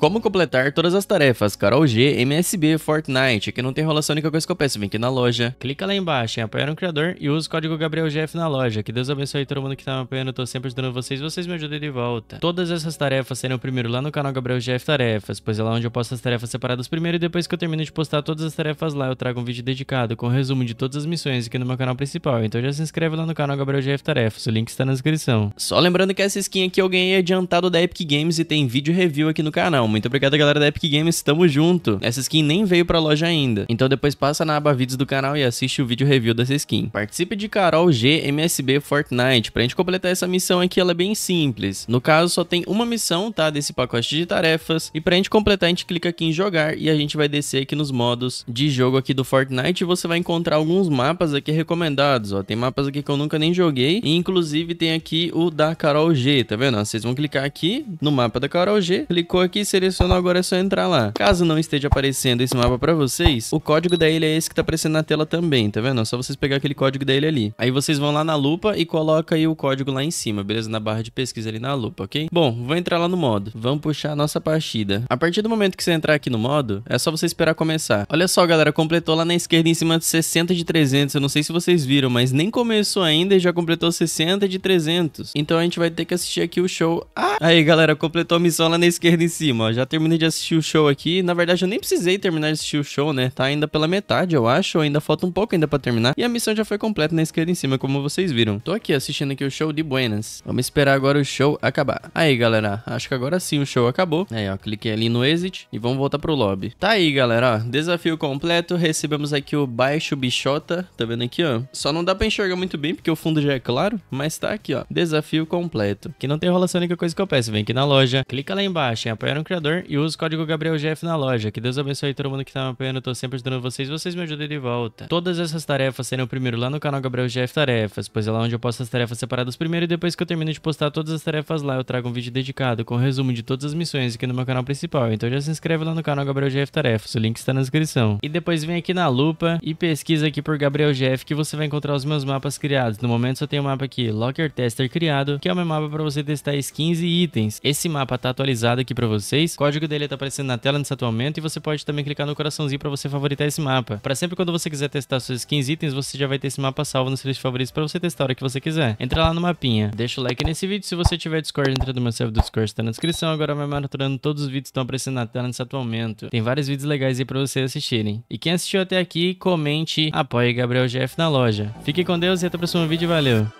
Como completar todas as tarefas, Carol G, MSB, Fortnite, que não tem enrolação única coisa que eu peço, vem aqui na loja. Clica lá embaixo em apoiar um criador e usa o código GabrielGF na loja. Que Deus abençoe todo mundo que tá me apoiando, eu tô sempre ajudando vocês, vocês me ajudam de volta. Todas essas tarefas serão primeiro lá no canal GabrielGF Tarefas, pois é lá onde eu posto as tarefas separadas primeiro e depois que eu termino de postar todas as tarefas lá, eu trago um vídeo dedicado com um resumo de todas as missões aqui no meu canal principal. Então já se inscreve lá no canal GabrielGF Tarefas, o link está na descrição. Só lembrando que essa skin aqui eu ganhei adiantado da Epic Games e tem vídeo review aqui no canal muito obrigado galera da Epic Games, tamo junto. Essa skin nem veio pra loja ainda, então depois passa na aba vídeos do canal e assiste o vídeo review dessa skin. Participe de Carol G MSB Fortnite, pra gente completar essa missão aqui, ela é bem simples. No caso, só tem uma missão, tá, desse pacote de tarefas, e pra gente completar, a gente clica aqui em jogar e a gente vai descer aqui nos modos de jogo aqui do Fortnite e você vai encontrar alguns mapas aqui recomendados, ó. Tem mapas aqui que eu nunca nem joguei, e inclusive tem aqui o da Carol G, tá vendo? Vocês vão clicar aqui no mapa da Carol G, clicou aqui, você selecionou, agora é só entrar lá. Caso não esteja aparecendo esse mapa pra vocês, o código da ilha é esse que tá aparecendo na tela também, tá vendo? É só vocês pegar aquele código da ilha ali. Aí vocês vão lá na lupa e coloca aí o código lá em cima, beleza? Na barra de pesquisa ali na lupa, ok? Bom, vou entrar lá no modo. Vamos puxar a nossa partida. A partir do momento que você entrar aqui no modo, é só você esperar começar. Olha só, galera, completou lá na esquerda em cima de 60 de 300. Eu não sei se vocês viram, mas nem começou ainda e já completou 60 de 300. Então a gente vai ter que assistir aqui o show. Ah! Aí, galera, completou a missão lá na esquerda em cima, ó já terminei de assistir o show aqui. Na verdade, eu nem precisei terminar de assistir o show, né? Tá ainda pela metade, eu acho. Ainda falta um pouco ainda pra terminar. E a missão já foi completa na esquerda em cima, como vocês viram. Tô aqui assistindo aqui o show de Buenas. Vamos esperar agora o show acabar. Aí, galera. Acho que agora sim o show acabou. Aí, ó. Cliquei ali no exit e vamos voltar pro lobby. Tá aí, galera. Ó, desafio completo. Recebemos aqui o Baixo Bichota. Tá vendo aqui, ó? Só não dá pra enxergar muito bem, porque o fundo já é claro. Mas tá aqui, ó. Desafio completo. Que não tem enrolação, a única coisa que eu peço. Vem aqui na loja, clica lá embaixo em apoiar um criador apoiador e usa o código GabrielGF na loja. Que Deus abençoe todo mundo que tá me apoiando. Eu tô sempre ajudando vocês. Vocês me ajudem de volta. Todas essas tarefas serão primeiro lá no canal GabrielGF Tarefas, pois é lá onde eu posto as tarefas separadas primeiro e depois que eu termino de postar todas as tarefas lá, eu trago um vídeo dedicado com o resumo de todas as missões aqui no meu canal principal. Então já se inscreve lá no canal GabrielGF Tarefas. O link está na descrição. E depois vem aqui na lupa e pesquisa aqui por GabrielGF que você vai encontrar os meus mapas criados. No momento só tem o um mapa aqui, Locker Tester criado, que é o meu mapa para você testar skins e itens. Esse mapa tá atualizado aqui para vocês o código dele tá aparecendo na tela nesse atual momento e você pode também clicar no coraçãozinho para você favoritar esse mapa. Para sempre quando você quiser testar suas skins itens, você já vai ter esse mapa salvo nos seus favoritos para você testar a hora que você quiser. Entra lá no mapinha. Deixa o like nesse vídeo. Se você tiver Discord, entra no meu server do Discord, tá na descrição. Agora vai maratonando todos os vídeos que estão aparecendo na tela nesse atual momento. Tem vários vídeos legais aí para vocês assistirem. E quem assistiu até aqui, comente, apoie Gabriel GF na loja. Fique com Deus e até o próximo vídeo. Valeu!